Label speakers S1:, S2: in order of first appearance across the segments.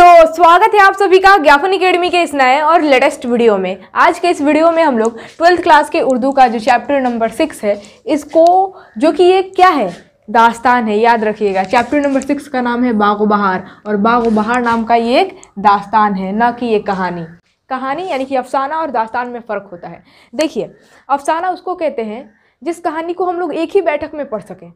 S1: तो स्वागत है आप सभी का ज्ञापन अकेडमी के इस नए और लेटेस्ट वीडियो में आज के इस वीडियो में हम लोग ट्वेल्थ क्लास के उर्दू का जो चैप्टर नंबर सिक्स है इसको जो कि ये क्या है दास्तान है याद रखिएगा चैप्टर नंबर सिक्स का नाम है बाग बहार और बाग बहार नाम का ये एक दास्तान है ना कि ये कहानी कहानी यानी कि अफसाना और दास्तान में फ़र्क होता है देखिए अफसाना उसको कहते हैं जिस कहानी को हम लोग एक ही बैठक में पढ़ सकें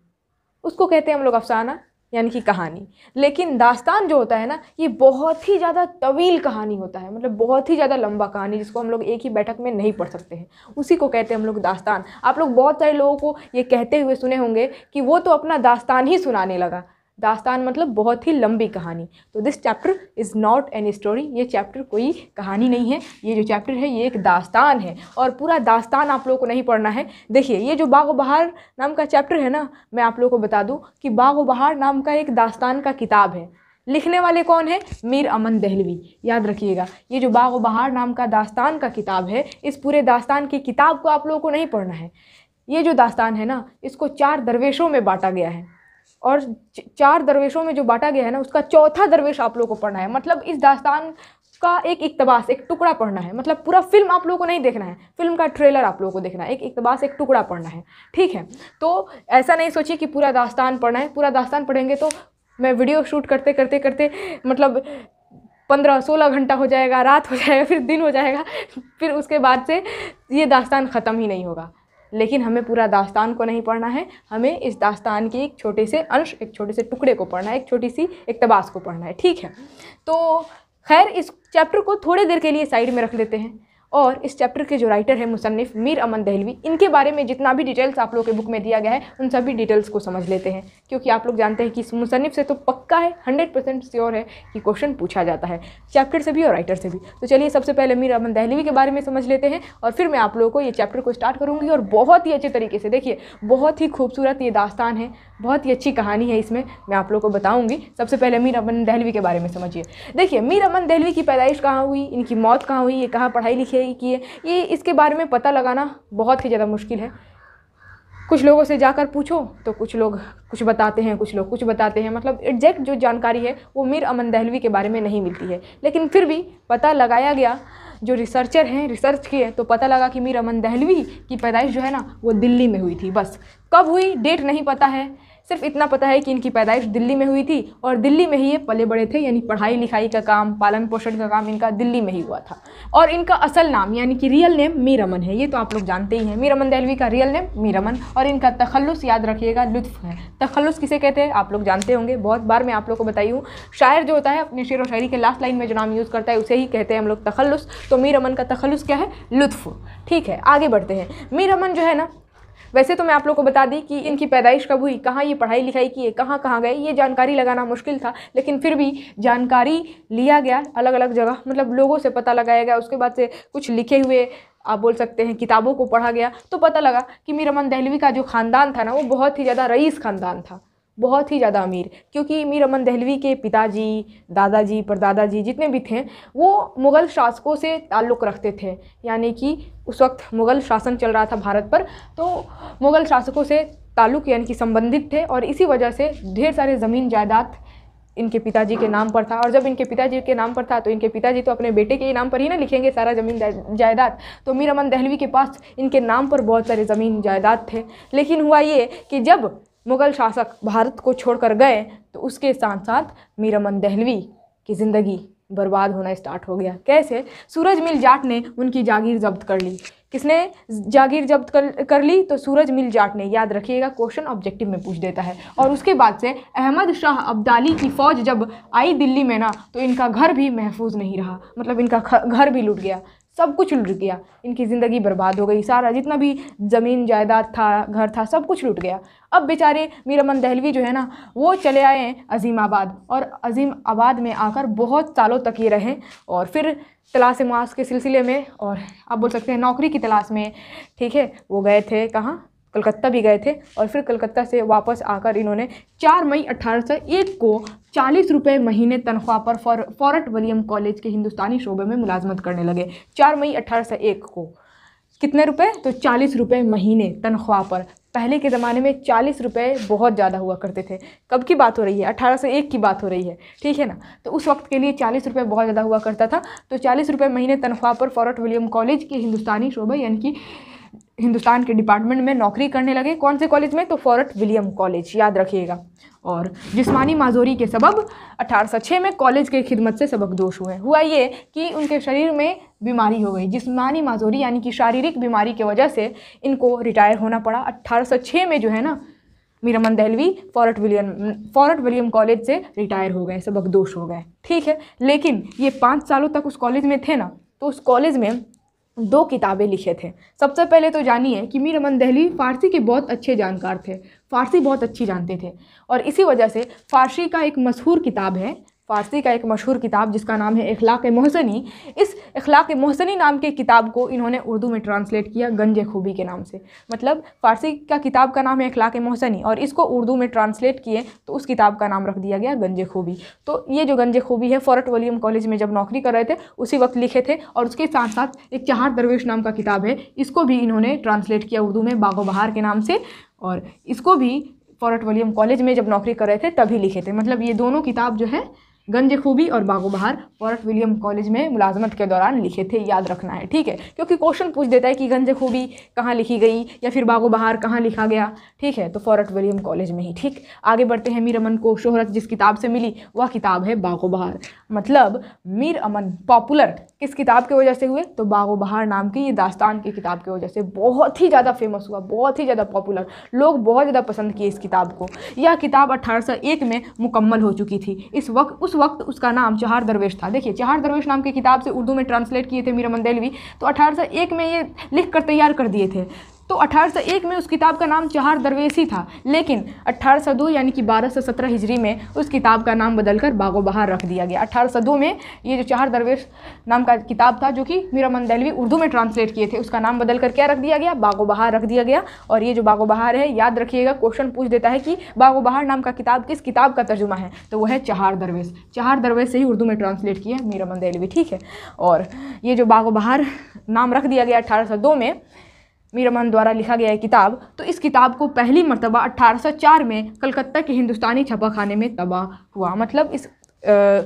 S1: उसको कहते हैं हम लोग अफसाना यानी कि कहानी लेकिन दास्तान जो होता है ना ये बहुत ही ज़्यादा तवील कहानी होता है मतलब बहुत ही ज़्यादा लंबा कहानी जिसको हम लोग एक ही बैठक में नहीं पढ़ सकते हैं उसी को कहते हैं हम लोग दास्तान आप लोग बहुत सारे लोगों को ये कहते हुए सुने होंगे कि वो तो अपना दास्तान ही सुनाने लगा दास्तान मतलब बहुत ही लंबी कहानी तो this chapter is not an story ये चैप्टर कोई कहानी नहीं है ये जो चैप्टर है ये एक दास्तान है और पूरा दास्तान आप लोगों को नहीं पढ़ना है देखिए ये जो बाग बहार नाम का चैप्टर है ना मैं आप लोगों को बता दूँ कि बाग बहार नाम का एक दास्तान का किताब है लिखने वाले कौन है मीर अमन दहलवी याद रखिएगा ये जो बाग बहार नाम का दास्तान का किताब है इस पूरे दास्तान की किताब को आप लोगों को नहीं पढ़ना है ये जो दास्तान है ना इसको चार दरवेशों में बांटा गया है और चार दरवेशों में जो बांटा गया है ना उसका चौथा दरवेश आप लोगों को पढ़ना है मतलब इस दास्तान का एक इकतबास एक टुकड़ा पढ़ना है मतलब पूरा फिल्म आप लोगों को नहीं देखना है फिल्म का ट्रेलर आप लोगों को देखना है एक इकतबास एक टुकड़ा पढ़ना है ठीक है तो ऐसा नहीं सोचिए कि पूरा दास्तान पढ़ना है पूरा दास्तान पढ़ेंगे तो मैं वीडियो शूट करते करते करते मतलब पंद्रह सोलह घंटा हो जाएगा रात हो जाएगा फिर दिन हो जाएगा फिर उसके बाद से ये दास्तान ख़त्म ही नहीं होगा लेकिन हमें पूरा दास्तान को नहीं पढ़ना है हमें इस दास्तान के एक छोटे से अंश एक छोटे से टुकड़े को पढ़ना है एक छोटी सी इकतबास को पढ़ना है ठीक है तो खैर इस चैप्टर को थोड़ी देर के लिए साइड में रख लेते हैं और इस चैप्टर के जो राइटर है मुसनफ़ मीर अमन दहलवी इनके बारे में जितना भी डिटेल्स आप लोग के बुक में दिया गया है उन सभी डिटेल्स को समझ लेते हैं क्योंकि आप लोग जानते हैं कि मुसनफ़ से तो पक्का है हंड्रेड परसेंट श्योर है कि क्वेश्चन पूछा जाता है चैप्टर से भी और राइटर से भी तो चलिए सबसे पहले मीर अमन दहलवी के बारे में समझ लेते हैं और फिर मैं आप लोगों को ये चैप्टर को स्टार्ट करूँगी और बहुत ही अच्छे तरीके से देखिए बहुत ही खूबसूरत ये दास्तान है बहुत ही अच्छी कहानी है इसमें मैं आप लोग को बताऊँगी सबसे पहले मीर अमन दहलवी के बारे में समझिए देखिए मीर अमन दहलवी की पैदाइश कहाँ हुई इनकी मौत कहाँ हुई ये कहाँ पढ़ाई लिखी जाएगी कि है ये इसके बारे में पता लगाना बहुत ही ज़्यादा मुश्किल है कुछ लोगों से जाकर पूछो तो कुछ लोग कुछ बताते हैं कुछ लोग कुछ बताते हैं मतलब एग्जैक्ट जो जानकारी है वो मीर अमन दहलवी के बारे में नहीं मिलती है लेकिन फिर भी पता लगाया गया जो रिसर्चर हैं रिसर्च किए तो पता लगा कि मीर अमन दहलवी की पैदाइश जो है ना वो दिल्ली में हुई थी बस कब हुई डेट नहीं पता है सिर्फ इतना पता है कि इनकी पैदाइश दिल्ली में हुई थी और दिल्ली में ही ये पले बड़े थे यानी पढ़ाई लिखाई का काम पालन पोषण का काम इनका दिल्ली में ही हुआ था और इनका असल नाम यानी कि रियल नेम मीरमन है ये तो आप लोग जानते ही हैं मीरमन दहलवी का रियल नेम मीरमन और इनका तखलस याद रखिएगा लुत्फ़ है तखलुस किसे कहते हैं आप लोग जानते होंगे बहुत बार मैं आप लोग को बताई हूँ शायर जो होता है अपने शेर व शायरी के लास्ट लाइन में जो नाम यूज़ करता है उसे ही कहते हैं हम लोग तखलुस तो मीरमन का तखलुस क्या है लुत्फ़ ठीक है आगे बढ़ते हैं मीरमन जो है ना वैसे तो मैं आप लोग को बता दी कि इनकी पैदाइश कब हुई कहाँ ये पढ़ाई लिखाई की है कहाँ कहाँ गए ये जानकारी लगाना मुश्किल था लेकिन फिर भी जानकारी लिया गया अलग अलग जगह मतलब लोगों से पता लगाया गया उसके बाद से कुछ लिखे हुए आप बोल सकते हैं किताबों को पढ़ा गया तो पता लगा कि मीर दहलवी का जो ख़ानदान था ना वो बहुत ही ज़्यादा रईस ख़ानदान था बहुत ही ज़्यादा अमीर क्योंकि मीर अमन दहलवी के पिताजी दादाजी परदादाजी जितने भी थे वो मुग़ल शासकों से ताल्लुक़ रखते थे यानी कि उस वक्त मुग़ल शासन चल रहा था भारत पर तो मुग़ल शासकों से ताल्लुक़ यानी कि संबंधित थे और इसी वजह से ढेर सारे ज़मीन जायदाद इनके पिताजी के नाम पर था और जब इनके पिताजी के नाम पर था तो इनके पिताजी तो अपने बेटे के नाम पर ही ना लिखेंगे सारा ज़मीन जायदाद तो मीर अमन दहलवी के पास इनके नाम पर बहुत सारे ज़मीन जायदाद थे लेकिन हुआ ये कि जब मुग़ल शासक भारत को छोड़कर गए तो उसके साथ साथ मीरमन दहलवी की ज़िंदगी बर्बाद होना स्टार्ट हो गया कैसे सूरज मिल जाट ने उनकी जागीर जब्त कर ली किसने जागीर जब्त कर, कर ली तो सूरज मिल जाट ने याद रखिएगा क्वेश्चन ऑब्जेक्टिव में पूछ देता है और उसके बाद से अहमद शाह अब्दाली की फ़ौज जब आई दिल्ली में ना तो इनका घर भी महफूज नहीं रहा मतलब इनका घर भी लूट गया सब कुछ लुट गया इनकी ज़िंदगी बर्बाद हो गई सारा जितना भी ज़मीन जायदाद था घर था सब कुछ लुट गया अब बेचारे मीरामन दहलवी जो है ना वो चले आए हैं अजीम आबाद और अजीम आबाद में आकर बहुत सालों तक ये रहे और फिर तलाश मुआस के सिलसिले में और आप बोल सकते हैं नौकरी की तलाश में ठीक है वो गए थे कहाँ कलकत्ता भी गए थे और फिर कलकत्ता से वापस आकर इन्होंने 4 मई अठारह को चालीस रुपये महीने तनख्वाह पर फॉर फॉरट विलियम कॉलेज के हिंदुस्तानी शोबे में मुलाजमत करने लगे 4 मई अठारह को कितने रुपए तो चालीस रुपये महीने तनख्वाह पर पहले के ज़माने में चालीस रुपये बहुत ज़्यादा हुआ करते थे कब की बात हो रही है अठारह सौ एक की बात हो रही है ठीक है ना तो उस वक्त के लिए चालीस रुपये बहुत ज़्यादा हुआ करता था तो चालीस रुपये महीने तनख्वाह पर फॉरट विलियम कॉलेज के हिंदुस्तानी शोबे यानी कि हिंदुस्तान के डिपार्टमेंट में नौकरी करने लगे कौन से कॉलेज में तो फॉरट विलियम कॉलेज याद रखिएगा और जिस्मानी माजूरी के सबब 1806 में कॉलेज के खिदमत से सबक दोष हुए हुआ ये कि उनके शरीर में बीमारी हो गई जिस्मानी माजूरी यानी कि शारीरिक बीमारी की वजह से इनको रिटायर होना पड़ा 1806 में जो है ना Mir Amman Dehlvi Fort William Fort William College से रिटायर हो गए सबक दोष हो गए ठीक है लेकिन ये पाँच सालों तक उस कॉलेज में थे ना तो उस कॉलेज में दो किताबें लिखे थे सबसे पहले तो जानिए कि मीर अमन दहली फ़ारसी के बहुत अच्छे जानकार थे फ़ारसी बहुत अच्छी जानते थे और इसी वजह से फ़ारसी का एक मशहूर किताब है फ़ारसी का एक मशहूर किताब जिसका नाम है अखलाक महसनी इस अखलाक महसनी नाम के किताब को इन्होंने उर्दू में ट्रांसलेट किया गंज खूबी के नाम से मतलब फ़ारसी का किताब का नाम है अखलाक महसनी और इसको उर्दू में ट्रांसलेट किए तो उस किताब का नाम रख दिया गया गंज खूबी तो ये जो गंज खूबी है फ़ोरट वलीम कॉलेज में जब नौकरी कर रहे थे उसी वक्त लिखे थे और उसके साथ साथ एक चहार दरवेश नाम का किताब है इसको भी इन्होंने ट्रांसलेट किया उर्दू में बागो बहार के नाम से और इसको भी फॉरट वलीम कॉलेज में जब नौकरी कर रहे थे तभी लिखे थे मतलब ये दोनों किताब जो है गंज खूबी और बहार फॉर्ट विलियम कॉलेज में मुलाजमत के दौरान लिखे थे याद रखना है ठीक है क्योंकि क्वेश्चन पूछ देता है कि गंज खूबी कहाँ लिखी गई या फिर बहार कहाँ लिखा गया ठीक है तो फॉरट विलियम कॉलेज में ही ठीक आगे बढ़ते हैं मीर अमन को शोहरत जिस किताब से मिली वह किताब है बागो बहार मतलब मीर अमन पॉपुलर किस किताब की वजह से हुए तो बागो बहार नाम की ये दास्तान की किताब की वजह से बहुत ही ज़्यादा फेमस हुआ बहुत ही ज़्यादा पॉपुलर लोग बहुत ज़्यादा पसंद किए इस किताब को यह किताब अठारह में मुकम्मल हो चुकी थी इस वक्त उस वक्त उसका नाम चहार दरवेश था देखिए चहार दरवेश नाम की किताब से उर्दू में ट्रांसलेट किए थे मीरा मंदेलवी तो अठारह में ये लिख कर तैयार कर दिए थे तो 1801 में उस किताब का नाम चहार दरवेसी था लेकिन 1802 यानी कि 1217 हिजरी में उस किताब का नाम बदलकर बागो बहार रख दिया गया 1802 में ये जो चहार दरवेश नाम का किताब था जो कि मीरा मंदलवी उर्दू में ट्रांसलेट किए थे उसका नाम बदल कर क्या रख दिया गया बागो बहार रख दिया गया और ये जो बागो बहार है याद रखिएगा क्वेश्चन पूछ देता है कि बागो बहार नाम का किताब किस किताब का तर्जुमा है तो वह है चहार दरवेश चहार दरवेश से ही उर्दू में ट्रांसलेट किया मीरा मंदलवी ठीक है और ये जो बागो बहार नाम रख दिया गया अठारह में मीरामान द्वारा लिखा गया किताब तो इस किताब को पहली मरतबा 1804 में कलकत्ता के हिंदुस्तानी छपाखाने में तबाह हुआ मतलब इस आ,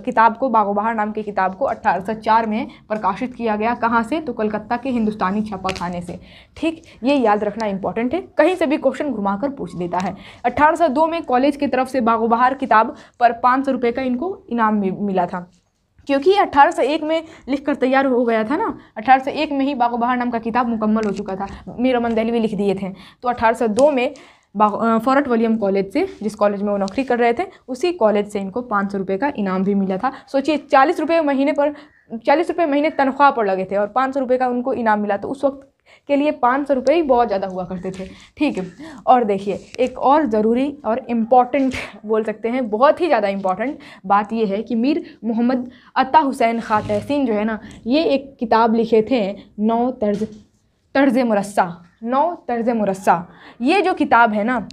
S1: किताब को बागोबहार नाम की किताब को 1804 में प्रकाशित किया गया कहाँ से तो कलकत्ता के हिंदुस्तानी छपाखाने से ठीक ये याद रखना इंपॉर्टेंट है कहीं से भी क्वेश्चन घुमाकर पूछ देता है 1802 में कॉलेज की तरफ से बागोबहार किताब पर पाँच सौ का इनको इनाम मिला था क्योंकि 1801 में लिख कर तैयार हो गया था ना 1801 में ही बहार नाम का किताब मुकम्मल हो चुका था मीर अमन दहलवी लिख दिए थे तो 1802 में फ़ॉरट वलियम कॉलेज से जिस कॉलेज में वो नौकरी कर रहे थे उसी कॉलेज से इनको पाँच सौ रुपये का इनाम भी मिला था सोचिए चालीस रुपये महीने पर चालीस रुपये महीने तनख्वाह पर लगे थे और पाँच सौ रुपये का उनको इनाम मिला तो उस वक्त के लिए पाँच सौ रुपये ही बहुत ज़्यादा हुआ करते थे ठीक है और देखिए एक और ज़रूरी और इम्पॉर्टेंट बोल सकते हैं बहुत ही ज़्यादा इम्पॉर्टेंट बात यह है कि मीर मोहम्मद अता हुसैन खा तहसिन जो है ना ये एक किताब लिखे थे नौ तर्ज तर्ज मुरस्सा नौ तर्ज मुरस्सा ये जो किताब है ना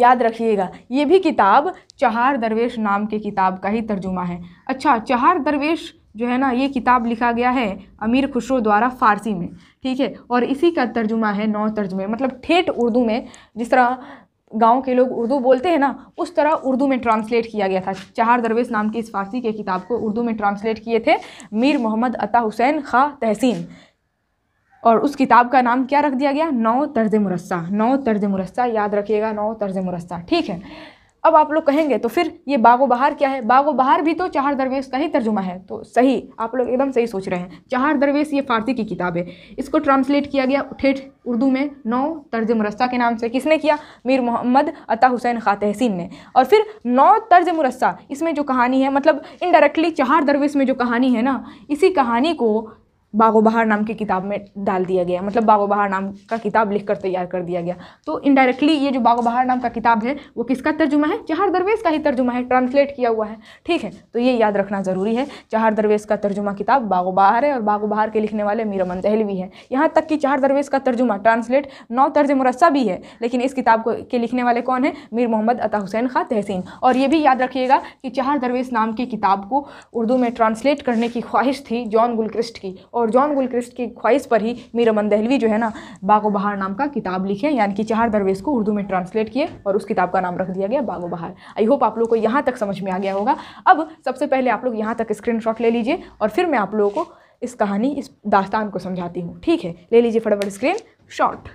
S1: याद रखिएगा ये भी किताब चहार दरवेश नाम के किताब का ही तर्जुमा है अच्छा चहार दरवेश जो है ना ये किताब लिखा गया है अमीर खुसरो द्वारा फ़ारसी में ठीक है और इसी का तर्जुमा है नौ तर्जुमे मतलब ठेठ उर्दू में जिस तरह गांव के लोग उर्दू बोलते हैं ना उस तरह उर्दू में ट्रांसलेट किया गया था चहार दरवेश नाम की इस फारसी के किताब को उर्दू में ट्रांसलेट किए थे मीर मोहम्मद अता हुसैन खा तहसीन और उस किताब का नाम क्या रख दिया गया नौ तर्ज मुरस्सा नौ तर्ज मुरस्सा याद रखिएगा नौ तर्ज मुरस्सा ठीक है अब आप लोग कहेंगे तो फिर ये बागो बहार क्या है बागो बहार भी तो चार दरवेश का ही तर्जुमा है तो सही आप लोग एकदम सही सोच रहे हैं चार दरवेश ये फारसी की किताब है इसको ट्रांसलेट किया गया ठेठ उर्दू में नौ तर्ज मुरस्सा के नाम से किसने किया मीर मोहम्मद अता हुसैन खा तहसीन ने और फिर नौ तर्ज मुरस्सा इसमें जो कहानी है मतलब इनडायरेक्टली चार दरवेश में जो कहानी है ना इसी कहानी को बागो बहार नाम की किताब में डाल दिया गया मतलब बागो बहार नाम का किताब लिखकर तैयार कर दिया गया तो इनडायरेक्टली ये जो बागो बहार नाम का किताब है वो किसका तर्जुमा है जहार दरवेज़ का ही तर्जुमा है ट्रांसलेट किया हुआ है ठीक है तो ये याद रखना ज़रूरी है जहार दरवेज़ का तर्जुमा किताब बागो बहार है और बागो बहार के लिखने वाले दहल भी है यहाँ तक कि जहार दरवेज़ का तर्जुमा ट्रांसलेट नौ तर्ज मुरसा भी है लेकिन इस किताब को के लिखने वाले कौन है मीर मोहम्मद अता हुसैन खा तहसीन और ये भी याद रखिएगा कि जहार दरवेज़ नाम की किताब को उर्दू में ट्रांसलेट करने की ख्वाहिश थी जॉन गुलक्रिस्ट की और और जॉन गुलक्रिस्ट की ख्वाहिश पर ही मीर मन दहलवी जो है ना बागो बहार नाम का किताब लिखे यानी कि चार दरवेश को उर्दू में ट्रांसलेट किए और उस किताब का नाम रख दिया गया बागो बहार आई होप आप लोग को यहाँ तक समझ में आ गया होगा अब सबसे पहले आप लोग यहाँ तक स्क्रीन ले लीजिए और फिर मैं आप लोगों को इस कहानी इस दास्तान को समझाती हूँ ठीक है ले लीजिए फटाफट स्क्रीन शॉट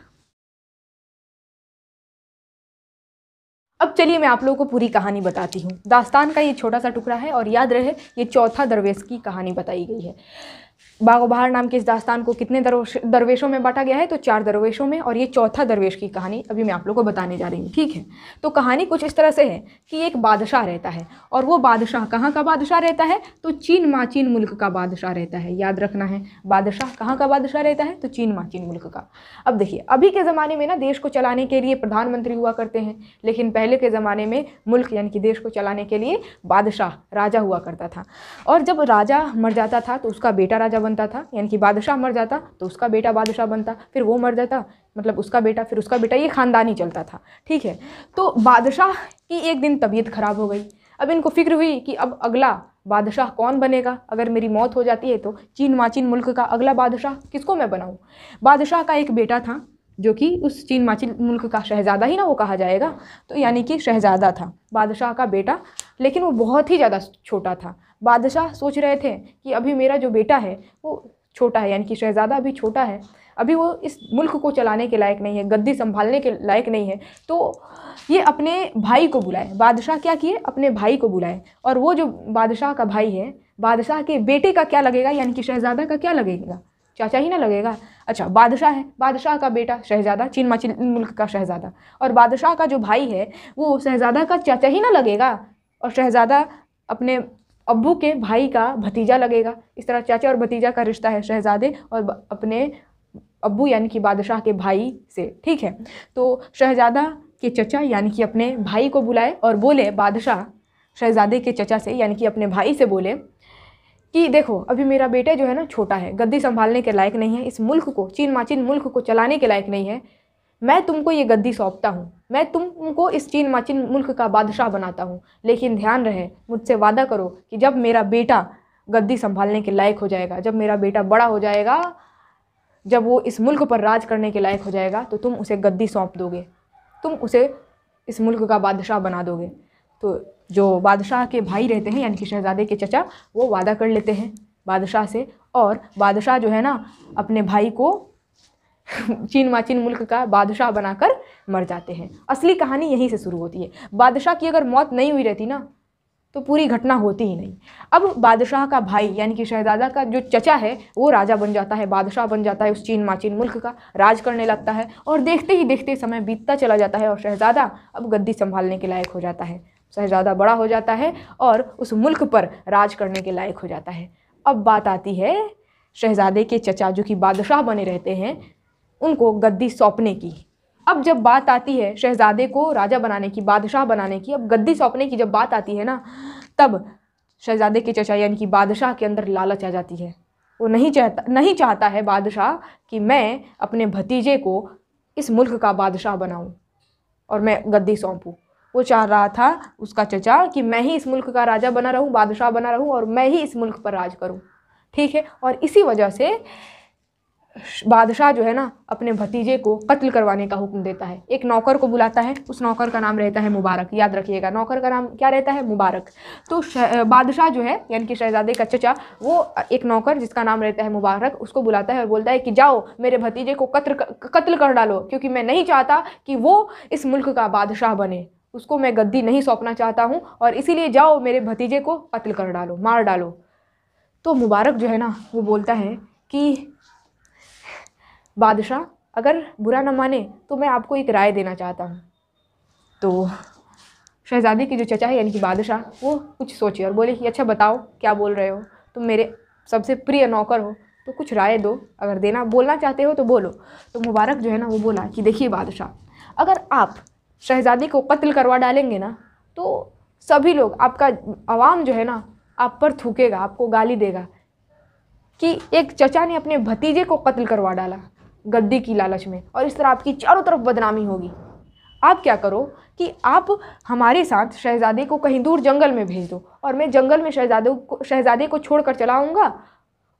S1: अब चलिए मैं आप लोगों को पूरी कहानी बताती हूँ दास्तान का ये छोटा सा टुकड़ा है और याद रहे ये चौथा दरवेश की कहानी बताई गई है बागोबहार नाम के इस दास्तान को कितने दरवेशों में बांटा गया है तो चार दरवेशों में और ये चौथा दरवेश की कहानी अभी मैं आप लोग को बताने जा रही हूँ ठीक है तो कहानी कुछ इस तरह से है कि एक बादशाह रहता है और वो बादशाह कहाँ का बादशाह रहता है तो चीन माचीन मुल्क का बादशाह रहता है याद रखना है बादशाह कहाँ का बादशाह रहता है तो चीन माचीन मुल्क का अब देखिए अभी के ज़माने में ना देश को चलाने के लिए प्रधानमंत्री हुआ करते हैं लेकिन पहले के ज़माने में मुल्क यानी कि देश को चलाने के लिए बादशाह राजा हुआ करता था और जब राजा मर जाता था तो उसका बेटा राजा बनता था यानी कि बादशाह मर जाता तो उसका बेटा बादशाह बनता फिर वो मर जाता मतलब उसका बेटा फिर उसका बेटा ये ख़ानदानी चलता था ठीक है तो बादशाह की एक दिन तबीयत ख़राब हो गई अब इनको फिक्र हुई कि अब अगला बादशाह कौन बनेगा अगर मेरी मौत हो जाती है तो चीन माचीन मुल्क का अगला बादशाह किसको मैं बनाऊँ बादशाह का एक बेटा था जो कि उस चीन माची मुल्क का शहज़ादा ही ना वो कहा जाएगा तो यानी कि शहज़ादा था बादशाह का बेटा लेकिन वो बहुत ही ज़्यादा छोटा था बादशाह सोच रहे थे कि अभी मेरा जो बेटा है वो छोटा है यानी कि शहज़ादा अभी छोटा है अभी वो इस मुल्क को चलाने के लायक नहीं है गद्दी संभालने के लायक नहीं है तो ये अपने भाई को बुलाए बादशाह क्या किए अपने भाई को बुलाए और वो जो बादशाह का भाई है बादशाह के बेटे का क्या लगेगा यानी कि शहज़ादा का क्या लगेगा चाचा ही ना लगेगा अच्छा बादशाह है बादशाह का बेटा शहजादा चीन माची मुल्क का शहजादा और बादशाह का जो भाई है वो शहजादा का चाचा ही ना लगेगा और शहजादा अपने अबू के भाई का भतीजा लगेगा इस तरह चाचा और भतीजा का रिश्ता है शहजादे और अपने अबू यानी कि बादशाह के भाई से ठीक है तो शहजादा के चचा यानी कि अपने भाई को बुलाए और बोले बादशाह शहजादे के चचा से यानी कि अपने भाई से बोले कि देखो अभी मेरा बेटा जो है ना छोटा है गद्दी संभालने के लायक नहीं है इस मुल्क को चीन माचीन मुल्क को चलाने के लायक नहीं है मैं तुमको ये गद्दी सौंपता हूँ मैं तुमको इस चीन माचिन मुल्क का बादशाह बनाता हूँ लेकिन ध्यान रहे मुझसे वादा करो कि जब मेरा बेटा गद्दी संभालने के लायक हो जाएगा जब मेरा बेटा बड़ा हो जाएगा जब वो इस मुल्क पर राज करने के लायक हो जाएगा तो तुम उसे गद्दी सौंप दोगे तुम उसे इस मुल्क का बादशाह बना दोगे तो जो बादशाह के भाई रहते हैं यानी कि शहजादे के चचा वो वादा कर लेते हैं बादशाह से और बादशाह जो है ना अपने भाई को चीन माचीन मुल्क का बादशाह बनाकर मर जाते हैं असली कहानी यहीं से शुरू होती है बादशाह की अगर मौत नहीं हुई रहती ना तो पूरी घटना होती ही नहीं अब बादशाह का भाई यानी कि शहजादा का जो चचा है वो राजा बन जाता है बादशाह बन जाता है उस चीन माचीन मुल्क का राज करने लगता है और देखते ही देखते समय बीतता चला जाता है और शहजादा अब गद्दी संभालने के लायक हो जाता है शहजादा बड़ा हो जाता है और उस मुल्क पर राज करने के लायक हो जाता है अब बात आती है शहजादे के चचा जो कि बादशाह बने रहते हैं उनको गद्दी सौंपने की अब जब बात आती है शहजादे को राजा बनाने की बादशाह बनाने की अब गद्दी सौंपने की जब बात आती है ना तब शहजादे के चचा यानी कि बादशाह के अंदर लालच आ जाती है वो नहीं चाहता नहीं चाहता है बादशाह कि मैं अपने भतीजे को इस मुल्क का बादशाह बनाऊं और मैं गद्दी सौंपूँ वो चाह रहा था उसका चचा कि मैं ही इस मुल्क का राजा बना रहूँ बादशाह बना रहूँ और मैं ही इस मुल्क पर राज करूँ ठीक है और इसी वजह से बादशाह जो है ना अपने भतीजे को कत्ल करवाने का हुक्म देता है एक नौकर को बुलाता है उस नौकर का नाम रहता है मुबारक याद रखिएगा नौकर का नाम क्या रहता है मुबारक तो बादशाह जो है यानी कि शहजादे का चचा वो एक नौकर जिसका नाम रहता है मुबारक उसको बुलाता है और बोलता है कि जाओ मेरे भतीजे को कत्ल कत्ल कर डालो क्योंकि मैं नहीं चाहता कि वो इस मुल्क का बादशाह बने उसको मैं गद्दी नहीं सौंपना चाहता हूँ और इसीलिए जाओ मेरे भतीजे को कत्ल कर डालो मार डालो तो मुबारक जो है ना वो बोलता है कि बादशाह अगर बुरा ना माने तो मैं आपको एक राय देना चाहता हूँ तो शहज़ादी की जो चचा है यानी कि बादशाह वो कुछ सोचे और बोले कि अच्छा बताओ क्या बोल रहे हो तुम मेरे सबसे प्रिय नौकर हो तो कुछ राय दो अगर देना बोलना चाहते हो तो बोलो तो मुबारक जो है ना वो बोला कि देखिए बादशाह अगर आप शहज़ादी को कत्ल करवा डालेंगे ना तो सभी लोग आपका आवाम जो है ना आप पर थूकेगा आपको गाली देगा कि एक चचा ने अपने भतीजे को कत्ल करवा डाला गद्दी की लालच में और इस तरह आपकी चारों तरफ बदनामी होगी आप क्या करो कि आप हमारे साथ शहज़ादे को कहीं दूर जंगल में भेज दो और मैं जंगल में शहज़ादे को शहज़ादे को छोड़ कर चलाऊँगा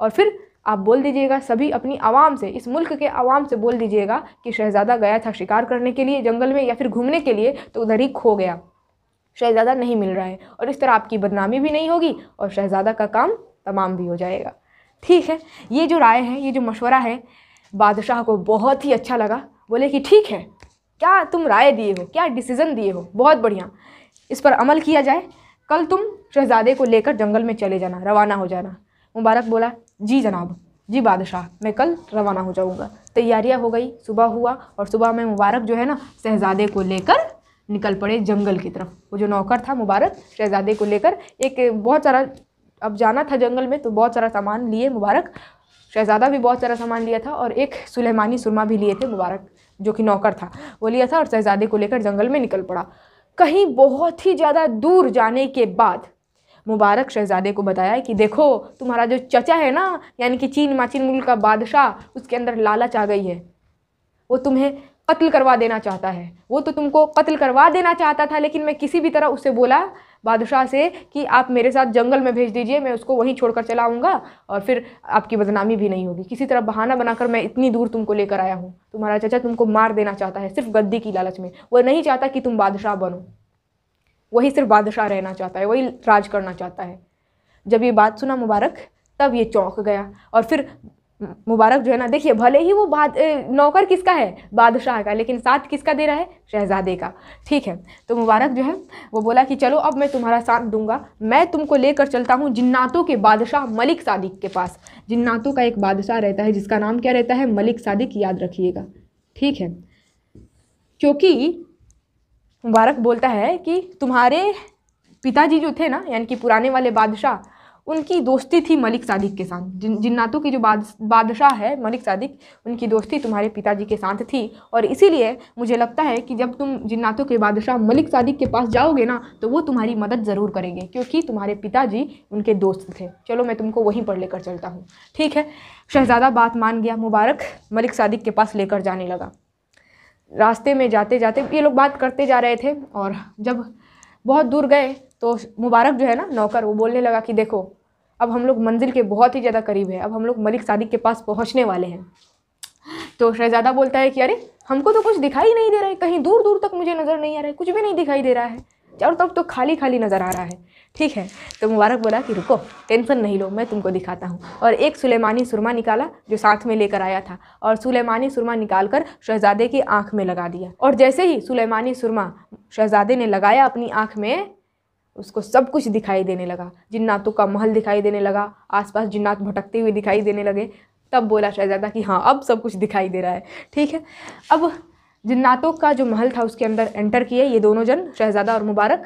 S1: और फिर आप बोल दीजिएगा सभी अपनी आवाम से इस मुल्क के आवाम से बोल दीजिएगा कि शहज़ादा गया था शिकार करने के लिए जंगल में या फिर घूमने के लिए तो उधर ही खो गया शहज़ादा नहीं मिल रहा है और इस तरह आपकी बदनामी भी नहीं होगी और शहज़ादा का काम तमाम भी हो जाएगा ठीक है ये जो राय है ये जो मशवरा है बादशाह को बहुत ही अच्छा लगा बोले कि ठीक है क्या तुम राय दिए हो क्या डिसीज़न दिए हो बहुत बढ़िया इस पर अमल किया जाए कल तुम शहज़ादे को लेकर जंगल में चले जाना रवाना हो जाना मुबारक बोला जी जनाब जी बादशाह मैं कल रवाना हो जाऊँगा तैयारियाँ हो गई सुबह हुआ और सुबह में मुबारक जो है ना शहजादे को लेकर निकल पड़े जंगल की तरफ वो जो नौकर था मुबारक शहजादे को लेकर एक बहुत सारा अब जाना था जंगल में तो बहुत सारा सामान लिए मुबारक शहज़ादा भी बहुत सारा सामान लिया था और एक सुलेमानी सुरमा भी लिए थे मुबारक जो कि नौकर था वो लिया था और शहज़ादे को लेकर जंगल में निकल पड़ा कहीं बहुत ही ज़्यादा दूर जाने के बाद मुबारक शहज़ादे को बताया कि देखो तुम्हारा जो चचा है ना यानी कि चीन माचीन मुल्क का बादशाह उसके अंदर लालच आ गई है वो तुम्हें कत्ल करवा देना चाहता है वो तो तुमको कत्ल करवा देना चाहता था लेकिन मैं किसी भी तरह उससे बोला बादशाह से कि आप मेरे साथ जंगल में भेज दीजिए मैं उसको वहीं छोड़कर चला और फिर आपकी बदनामी भी नहीं होगी किसी तरह बहाना बनाकर मैं इतनी दूर तुमको लेकर आया हूँ तुम्हारा चचा तुमको मार देना चाहता है सिर्फ गद्दी की लालच में वह नहीं चाहता कि तुम बादशाह बनो वही सिर्फ बादशाह रहना चाहता है वही राज करना चाहता है जब ये बात सुना मुबारक तब ये चौंक गया और फिर मुबारक जो है ना देखिए भले ही वो बाद नौकर किसका है बादशाह का लेकिन साथ किसका दे रहा है शहजादे का ठीक है तो मुबारक जो है वो बोला कि चलो अब मैं तुम्हारा साथ दूंगा मैं तुमको लेकर चलता हूँ जिन्नातों के बादशाह मलिक सादिक के पास जिन्नातों का एक बादशाह रहता है जिसका नाम क्या रहता है मलिक सादिक याद रखिएगा ठीक है क्योंकि मुबारक बोलता है कि तुम्हारे पिताजी जो थे ना यानी कि पुराने वाले बादशाह उनकी दोस्ती थी मलिक सादिक के साथ जिन जिन्नातों की जो बाद बादशाह है मलिक सादिक उनकी दोस्ती तुम्हारे पिताजी के साथ थी और इसीलिए मुझे लगता है कि जब तुम जिन्नातों के बादशाह मलिक सादिक के पास जाओगे ना तो वो तुम्हारी मदद ज़रूर करेंगे क्योंकि तुम्हारे पिताजी उनके दोस्त थे चलो मैं तुमको वहीं पर लेकर चलता हूँ ठीक है शहज़ादा बात मान गया मुबारक मलिक सादिक के पास लेकर जाने लगा रास्ते में जाते जाते ये लोग बात करते जा रहे थे और जब बहुत दूर गए तो मुबारक जो है ना नौकर वो बोलने लगा कि देखो अब हम लोग मंजिल के बहुत ही ज़्यादा करीब है अब हम लोग मलिक सादिक के पास पहुँचने वाले हैं तो शहज़ादा बोलता है कि अरे हमको तो कुछ दिखाई नहीं दे रहा है कहीं दूर दूर तक मुझे नज़र नहीं आ रहा है कुछ भी नहीं दिखाई दे रहा है चारों तरफ तो खाली खाली नज़र आ रहा है ठीक है तो मुबारक बोला कि रुको टेंशन नहीं लो मैं तुमको दिखाता हूँ और एक सुलेमानी सुरमा निकाला जो साथ में लेकर आया था और सुलेमानी सुरमा निकाल कर शहजादे की आँख में लगा दिया और जैसे ही सुलेमानी सुरमा शहजादे ने लगाया अपनी आँख में उसको सब कुछ दिखाई देने लगा जिन्नातों का महल दिखाई देने लगा आसपास जिन्नात भटकते हुए दिखाई देने लगे तब बोला शहजादा कि हाँ अब सब कुछ दिखाई दे रहा है ठीक है अब जिन्नातों का जो महल था उसके अंदर एंटर किए ये दोनों जन शहज़ादा और मुबारक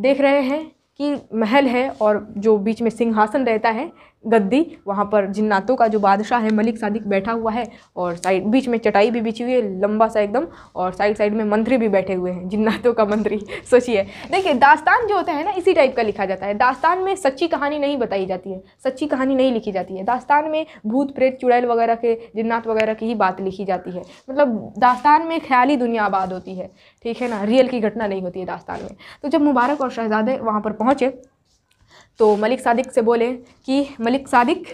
S1: देख रहे हैं कि महल है और जो बीच में सिंहासन रहता है गद्दी वहाँ पर जिन्नातों का जो बादशाह है मलिक सादिक बैठा हुआ है और साइड बीच में चटाई भी बिछी हुई है लंबा सा एकदम और साइड साइड में मंत्री भी बैठे हुए हैं जिन्नातों का मंत्री सोचिए देखिए दास्तान जो होता है ना इसी टाइप का लिखा जाता है दास्तान में सच्ची कहानी नहीं बताई जाती है सच्ची कहानी नहीं लिखी जाती है दास्तान में भूत प्रेत चुड़ैल वगैरह के जिन्नात वगैरह की ही बात लिखी जाती है मतलब दास्तान में ख्याली दुनिया आबाद होती है ठीक है ना रियल की घटना नहीं होती है दास्तान में तो जब मुबारक और शहजादे वहाँ पर पहुँचे तो मलिक सादिक से बोले कि मलिक सादिक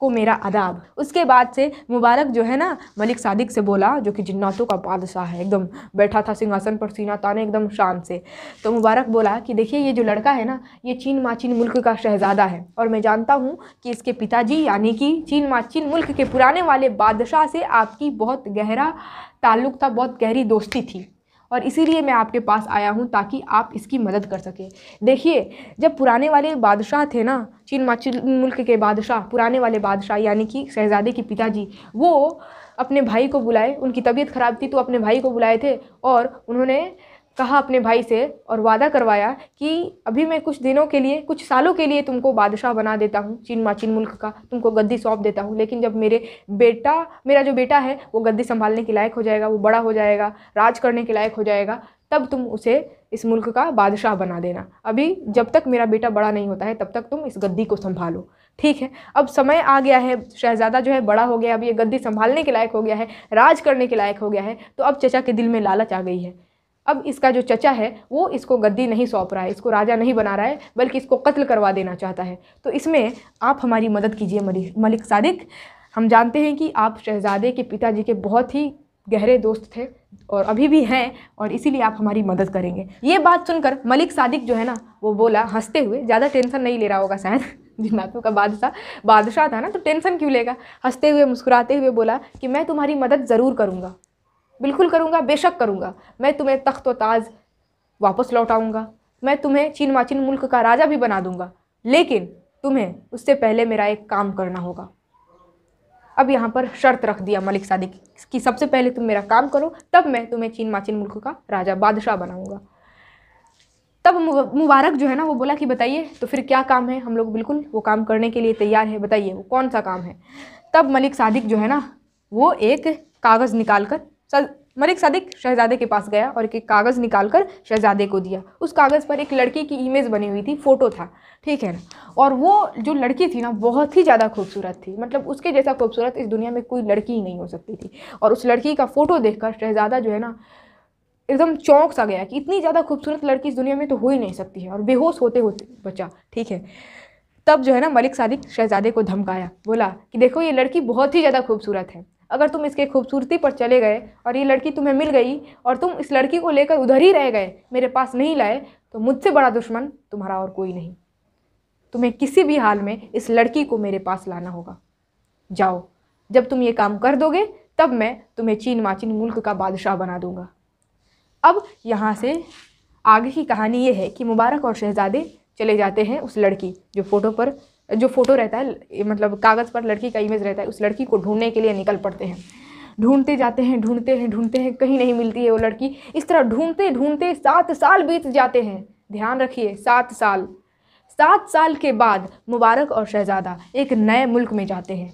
S1: को मेरा अदाब उसके बाद से मुबारक जो है ना मलिक सादिक से बोला जो कि जिन्नातों का बादशाह है एकदम बैठा था सिंहासन पर सीना ताने एकदम शान से तो मुबारक बोला कि देखिए ये जो लड़का है ना ये चीन माचीन मुल्क का शहज़ादा है और मैं जानता हूँ कि इसके पिताजी यानी कि चीन माचीन मुल्क के पुराने वाले बादशाह से आपकी बहुत गहरा ताल्लुक़ था बहुत गहरी दोस्ती थी और इसीलिए मैं आपके पास आया हूँ ताकि आप इसकी मदद कर सकें देखिए जब पुराने वाले बादशाह थे ना चीन माचिल मुल्क के बादशाह पुराने वाले बादशाह यानी कि शहजादे के पिताजी वो अपने भाई को बुलाए उनकी तबीयत ख़राब थी तो अपने भाई को बुलाए थे और उन्होंने कहा अपने भाई से और वादा करवाया कि अभी मैं कुछ दिनों के लिए कुछ सालों के लिए तुमको बादशाह बना देता हूँ चीन माचीन मुल्क का तुमको गद्दी सौंप देता हूँ लेकिन जब मेरे बेटा मेरा जो बेटा है वो गद्दी संभालने के लायक हो जाएगा वो बड़ा हो जाएगा राज करने के लायक हो जाएगा तब तुम उसे इस मुल्क का बादशाह बना देना अभी जब तक मेरा बेटा बड़ा नहीं होता है तब तक तुम इस गद्दी को संभालो ठीक है अब समय आ गया है शहज़ादा जो है बड़ा हो गया अब ये गद्दी संभालने के लायक हो गया है राज करने के लायक हो गया है तो अब चचा के दिल में लालच आ गई है अब इसका जो चचा है वो इसको गद्दी नहीं सौंप रहा है इसको राजा नहीं बना रहा है बल्कि इसको कत्ल करवा देना चाहता है तो इसमें आप हमारी मदद कीजिए मलिक सादिक हम जानते हैं कि आप शहजादे के पिताजी के बहुत ही गहरे दोस्त थे और अभी भी हैं और इसीलिए आप हमारी मदद करेंगे ये बात सुनकर मलिक सादिक जो है ना वो बोला हंसते हुए ज़्यादा टेंशन नहीं ले रहा होगा शायद जिन्नातों का बादशाह बादशाह था ना तो टेंशन क्यों लेगा हंसते हुए मुस्कुराते हुए बोला कि मैं तुम्हारी मदद ज़रूर करूँगा बिल्कुल करूँगा बेशक करूँगा मैं तुम्हें तख्त व ताज वापस लौटाऊँगा मैं तुम्हें चीन माचिन मुल्क का राजा भी बना दूँगा लेकिन तुम्हें उससे पहले मेरा एक काम करना होगा अब यहाँ पर शर्त रख दिया मलिक सादिक कि सबसे पहले तुम मेरा काम करो तब मैं तुम्हें चीन माचिन मुल्क का राजा बादशाह बनाऊँगा तब मुबारक जो है ना वो बोला कि बताइए तो फिर क्या काम है हम लोग बिल्कुल वो काम करने के लिए तैयार है बताइए वो कौन सा काम है तब मलिक सादिक जो है ना वो एक कागज़ निकाल कर मलिक सदक शहजादे के पास गया और एक कागज़ निकाल कर शहजादे को दिया उस कागज़ पर एक लड़की की इमेज बनी हुई थी फ़ोटो था ठीक है ना और वो जो लड़की थी ना बहुत ही ज़्यादा खूबसूरत थी मतलब उसके जैसा खूबसूरत इस दुनिया में कोई लड़की ही नहीं हो सकती थी और उस लड़की का फ़ोटो देखकर शहजादा जो है ना एकदम चौंक सा गया कि इतनी ज़्यादा खूबसूरत लड़की इस दुनिया में तो हो ही नहीं सकती है और बेहोश होते होते बचा ठीक है तब जो है ना मलिक सादिक शहजादे को धमकाया बोला कि देखो ये लड़की बहुत ही ज़्यादा खूबसूरत है अगर तुम इसके खूबसूरती पर चले गए और ये लड़की तुम्हें मिल गई और तुम इस लड़की को लेकर उधर ही रह गए मेरे पास नहीं लाए तो मुझसे बड़ा दुश्मन तुम्हारा और कोई नहीं तुम्हें किसी भी हाल में इस लड़की को मेरे पास लाना होगा जाओ जब तुम ये काम कर दोगे तब मैं तुम्हें चीन माचिन मुल्क का बादशाह बना दूंगा अब यहाँ से आगे की कहानी ये है कि मुबारक और शहजादे चले जाते हैं उस लड़की जो फ़ोटो पर जो फ़ोटो रहता है मतलब कागज़ पर लड़की का इमेज रहता है उस लड़की को ढूंढने के लिए निकल पड़ते हैं ढूंढते जाते हैं ढूंढते हैं ढूंढते हैं कहीं नहीं मिलती है वो लड़की इस तरह ढूंढते ढूंढते सात साल बीत जाते हैं ध्यान रखिए सात साल सात साल के बाद मुबारक और शहज़ादा एक नए मुल्क में जाते हैं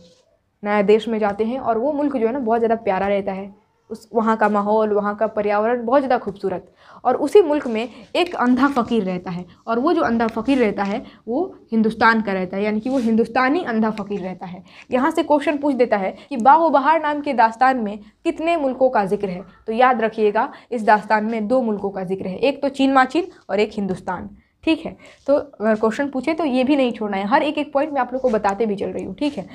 S1: नए देश में जाते हैं और वो मुल्क जो है ना बहुत ज़्यादा प्यारा रहता है उस वहाँ का माहौल वहाँ का पर्यावरण बहुत ज़्यादा खूबसूरत और उसी मुल्क में एक अंधा फ़कीर रहता है और वो जो अंधा फ़कीर रहता है वो हिंदुस्तान का रहता है यानी कि वो हिंदुस्तानी अंधा फ़कीर रहता है यहाँ से क्वेश्चन पूछ देता है कि बाग बहार नाम के दास्तान में कितने मुल्कों का जिक्र है तो याद रखिएगा इस दास्तान में दो मुल्कों का जिक्र है एक तो चीन माचीन और एक हिंदुस्तान ठीक है तो अगर क्वेश्चन पूछे तो ये भी नहीं छोड़ना है हर एक एक पॉइंट मैं आप लोग को बताते भी चल रही हूँ ठीक है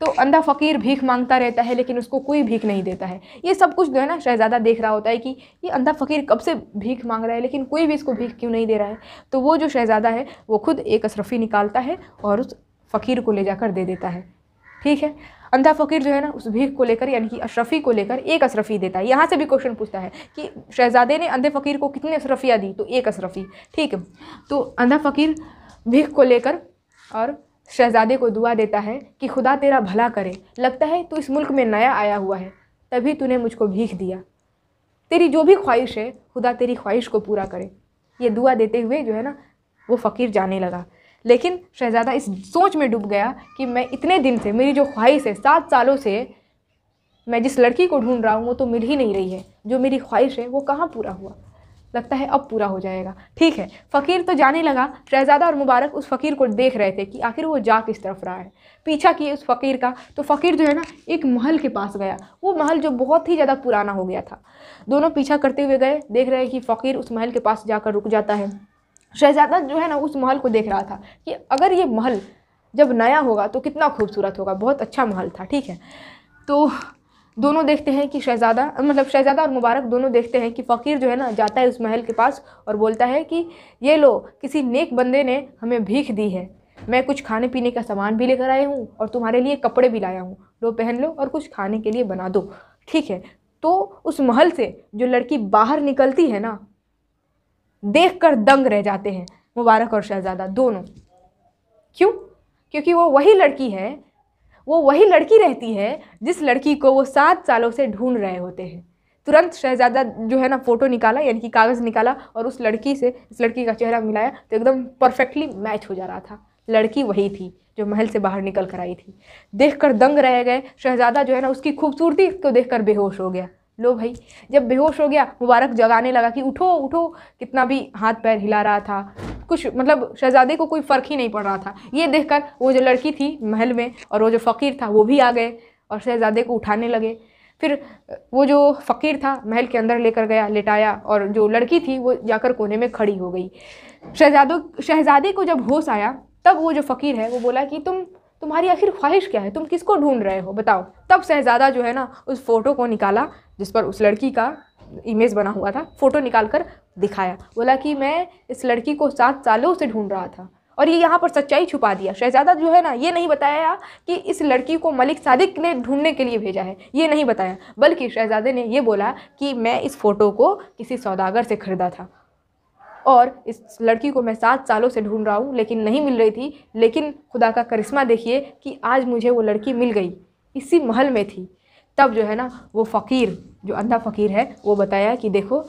S1: तो अंधा फ़कीर भीख मांगता रहता है लेकिन उसको कोई भीख नहीं देता है ये सब कुछ जो है ना शहज़ादा देख रहा होता है कि ये अंधा फ़कीर कब से भीख मांग रहा है लेकिन कोई भी इसको भीख क्यों नहीं दे रहा है तो वो जो शहज़ादा है वो खुद एक अशरफ़ी निकालता है और उस फ़कीर को ले जाकर दे देता है ठीक है अंधा फ़कीर जो है ना उस भीख को लेकर यानी कि अशरफ़ी को लेकर एक अशरफ़ी देता है यहाँ से भी क्वेश्चन पूछता है कि शहजादे ने अंधे फ़कीर को कितनी अशरफ़ियाँ दी तो एक अशरफ़ी ठीक है तो अंधा फ़कीर भीख को लेकर और शहजादे को दुआ देता है कि खुदा तेरा भला करे लगता है तो इस मुल्क में नया आया हुआ है तभी तूने मुझको भीख दिया तेरी जो भी ख्वाहिश है खुदा तेरी ख्वाहिश को पूरा करे ये दुआ देते हुए जो है ना वो फ़कीर जाने लगा लेकिन शहज़ादा इस सोच में डूब गया कि मैं इतने दिन से मेरी जो ख्वाहिश है सात सालों से मैं जिस लड़की को ढूंढ रहा हूँ वो तो मिल ही नहीं रही है जो मेरी ख्वाहिश है वो कहाँ पूरा हुआ लगता है अब पूरा हो जाएगा ठीक है फ़कीर तो जाने लगा शहज़ादा और मुबारक उस फ़कीर को देख रहे थे कि आखिर वो जा किस तरफ रहा है पीछा किए उस फ़कीर का तो फ़कीर जो है ना एक महल के पास गया वो महल जो बहुत ही ज़्यादा पुराना हो गया था दोनों पीछा करते हुए गए देख रहे हैं कि फ़कीर उस महल के पास जाकर रुक जाता है शहजादा जो है ना उस महल को देख रहा था कि अगर ये महल जब नया होगा तो कितना खूबसूरत होगा बहुत अच्छा महल था ठीक है तो दोनों देखते हैं कि शहजादा मतलब शहजादा और मुबारक दोनों देखते हैं कि फ़कीर जो है ना जाता है उस महल के पास और बोलता है कि ये लो किसी नेक बंदे ने हमें भीख दी है मैं कुछ खाने पीने का सामान भी लेकर आया हूँ और तुम्हारे लिए कपड़े भी लाया हूँ लो पहन लो और कुछ खाने के लिए बना दो ठीक है तो उस महल से जो लड़की बाहर निकलती है ना देखकर दंग रह जाते हैं मुबारक और शहज़ादा दोनों क्यों क्योंकि वो वही लड़की है वो वही लड़की रहती है जिस लड़की को वो सात सालों से ढूंढ रहे होते हैं तुरंत शहजादा जो है ना फ़ोटो निकाला यानी कि कागज़ निकाला और उस लड़की से इस लड़की का चेहरा मिलाया तो एकदम परफेक्टली मैच हो जा रहा था लड़की वही थी जो महल से बाहर निकल कर आई थी देखकर दंग रह गए शहजादा जो है ना उसकी खूबसूरती को तो देखकर बेहोश हो गया लो भाई जब बेहोश हो गया मुबारक जगाने लगा कि उठो उठो कितना भी हाथ पैर हिला रहा था कुछ मतलब शहजादे को कोई फ़र्क ही नहीं पड़ रहा था ये देखकर वो जो लड़की थी महल में और वो जो फ़कीर था वो भी आ गए और शहजादे को उठाने लगे फिर वो जो फ़कीर था महल के अंदर लेकर गया लेटाया और जो लड़की थी वो जाकर कोने में खड़ी हो गई शहजादों शहजादे को जब होश आया तब वो जो फ़कीर है वो बोला कि तुम तुम्हारी आखिर ख्वाहिश क्या है तुम किसको ढूंढ रहे हो बताओ तब शहजादा जो है ना उस फ़ोटो को निकाला जिस पर उस लड़की का इमेज बना हुआ था फ़ोटो निकाल कर दिखाया बोला कि मैं इस लड़की को सात सालों से ढूंढ रहा था और ये यहाँ पर सच्चाई छुपा दिया शहजादा जो है ना ये नहीं बताया कि इस लड़की को मलिक सादिक ने ढूंढने के लिए भेजा है ये नहीं बताया बल्कि शहजादे ने यह बोला कि मैं इस फ़ोटो को किसी सौदागर से ख़रीदा था और इस लड़की को मैं सात सालों से ढूंढ रहा हूँ लेकिन नहीं मिल रही थी लेकिन खुदा का करिश्मा देखिए कि आज मुझे वो लड़की मिल गई इसी महल में थी तब जो है ना वो फ़कीर जो अंधा फ़कीर है वो बताया कि देखो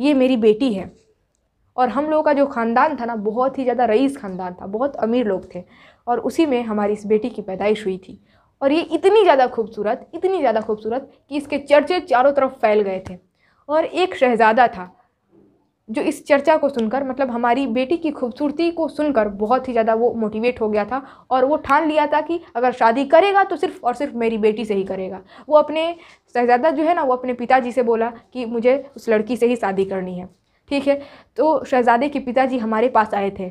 S1: ये मेरी बेटी है और हम लोगों का जो ख़ानदान था ना बहुत ही ज़्यादा रईस ख़ानदान था बहुत अमीर लोग थे और उसी में हमारी इस बेटी की पैदाइश हुई थी और ये इतनी ज़्यादा खूबसूरत इतनी ज़्यादा खूबसूरत कि इसके चर्चे चारों तरफ फैल गए थे और एक शहज़ादा था जो इस चर्चा को सुनकर मतलब हमारी बेटी की खूबसूरती को सुनकर बहुत ही ज़्यादा वो मोटिवेट हो गया था और वो ठान लिया था कि अगर शादी करेगा तो सिर्फ और सिर्फ मेरी बेटी से ही करेगा वो अपने शहजादा जो है ना वो अपने पिताजी से बोला कि मुझे उस लड़की से ही शादी करनी है ठीक है तो शहजादे के पिताजी हमारे पास आए थे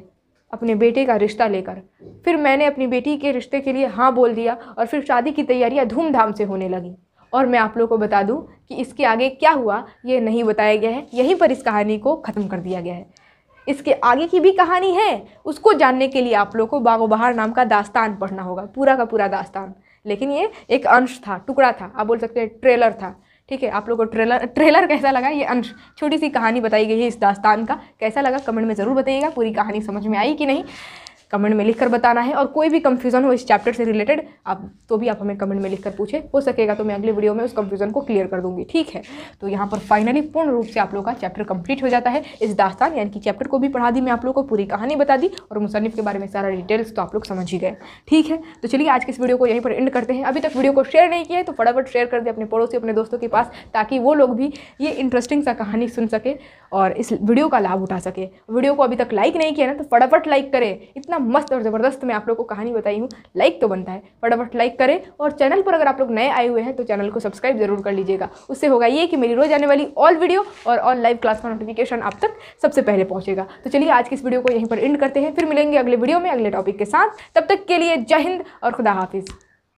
S1: अपने बेटे का रिश्ता लेकर फिर मैंने अपनी बेटी के रिश्ते के लिए हाँ बोल दिया और फिर शादी की तैयारियाँ धूमधाम से होने लगीं और मैं आप लोग को बता दूं कि इसके आगे क्या हुआ ये नहीं बताया गया है यहीं पर इस कहानी को ख़त्म कर दिया गया है इसके आगे की भी कहानी है उसको जानने के लिए आप लोग को बागो बहार नाम का दास्तान पढ़ना होगा पूरा का पूरा दास्तान लेकिन ये एक अंश था टुकड़ा था आप बोल सकते हैं ट्रेलर था ठीक है आप लोगों को ट्रेलर ट्रेलर कैसा लगा ये अंश छोटी सी कहानी बताई गई है इस दास्तान का कैसा लगा कमेंट में ज़रूर बताइएगा पूरी कहानी समझ में आई कि नहीं कमेंट में लिखकर बताना है और कोई भी कंफ्यूजन हो इस चैप्टर से रिलेटेड आप तो भी आप हमें कमेंट में लिखकर पूछे हो सकेगा तो मैं अगले वीडियो में उस कंफ्यूजन को क्लियर कर दूंगी ठीक है तो यहाँ पर फाइनली पूर्ण रूप से आप लोग का चैप्टर कंप्लीट हो जाता है इस दास्तान यानी कि चैप्टर को भी पढ़ा दी मैं आप लोग को पूरी कहानी बता दी और मुसनफ़ के बारे में सारा डिटेल्स तो आप लोग समझ ही गए ठीक है तो चलिए आज के इस वीडियो को यहीं पर एंड करते हैं अभी तक वीडियो को शेयर नहीं किया है तो फटाफट शेयर कर दें अपने पड़ोसी अपने दोस्तों के पास ताकि वो लोग भी ये इंटरेस्टिंग सा कहानी सुन सके और इस वीडियो का लाभ उठा सके वीडियो को अभी तक लाइक नहीं किया ना तो फटाफट लाइक करें इतना मस्त और ज़बरदस्त मैं आप लोग को कहानी बताई हूँ लाइक तो बनता है फटाफट लाइक करें और चैनल पर अगर आप लोग नए आए हुए हैं तो चैनल को सब्सक्राइब जरूर कर लीजिएगा उससे होगा ये कि मेरी रोज़ आने वाली ऑल वीडियो और ऑल लाइव क्लास का नोटिफिकेशन आप तक सबसे पहले पहुँचेगा तो चलिए आज की इस वीडियो को यहीं पर एंड करते हैं फिर मिलेंगे अगले वीडियो में अगले टॉपिक के साथ तब तक के लिए जय हिंद और खुदा हाफिज़